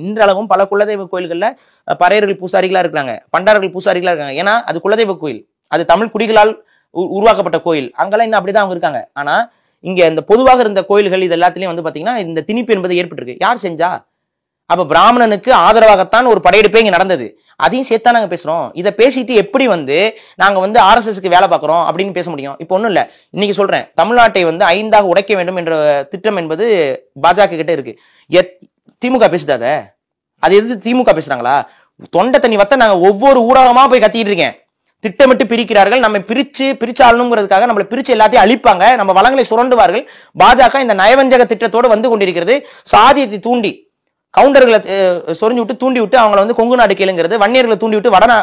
இன்றளவும் பல குலதெய்வ கோயில்களில் பறையர்கள் பூசாரிகளாக இருக்கிறாங்க பண்டாரர்கள் பூசாரிகளாக இருக்காங்க ஏன்னா அது குலதெய்வ கோயில் அது தமிழ் குடிகளால் உருவாக்கப்பட்ட கோயில் அங்கெல்லாம் இன்னும் அப்படிதான் அவங்க இருக்காங்க ஆனால் இங்கே இந்த பொதுவாக இருந்த கோயில்கள் இது எல்லாத்துலேயும் வந்து பார்த்தீங்கன்னா இந்த திணிப்பு என்பது ஏற்பட்டிருக்கு யார் செஞ்சா அப்போ பிராமணனுக்கு ஆதரவாகத்தான் ஒரு படையெடுப்பே இங்கே நடந்தது அதையும் சேர்த்தா நாங்கள் பேசுகிறோம் இதை பேசிட்டு எப்படி வந்து நாங்கள் வந்து ஆர்எஸ்எஸ்க்கு வேலை பார்க்குறோம் அப்படின்னு பேச முடியும் இப்போ ஒன்றும் இல்லை இன்னைக்கு சொல்கிறேன் தமிழ்நாட்டை வந்து ஐந்தாக உடைக்க வேண்டும் என்ற திட்டம் என்பது பாஜக கிட்ட இருக்கு எத் திமுக பேசுதாத அது எது திமுக பேசுறாங்களா தொண்டை தண்ணி வத்த நாங்க ஒவ்வொரு ஊடகமா போய் கத்திட்டு இருக்கேன் திட்டமிட்டு பிரிக்கிறார்கள் நம்ம பிரிச்சு பிரிச்சாளணுங்கிறதுக்காக நம்மளை பிரிச்சு எல்லாத்தையும் அழிப்பாங்க நம்ம வளங்களை சுரண்டுவார்கள் பாஜக இந்த நயவஞ்சக திட்டத்தோடு வந்து கொண்டிருக்கிறது சாதியத்தை தூண்டி கவுண்டர்களை சொரிஞ்சு விட்டு தூண்டி விட்டு அவங்களை வந்து கொங்கு நாடு கேளுங்கிறது வன்னியர்களை தூண்டி விட்டு வட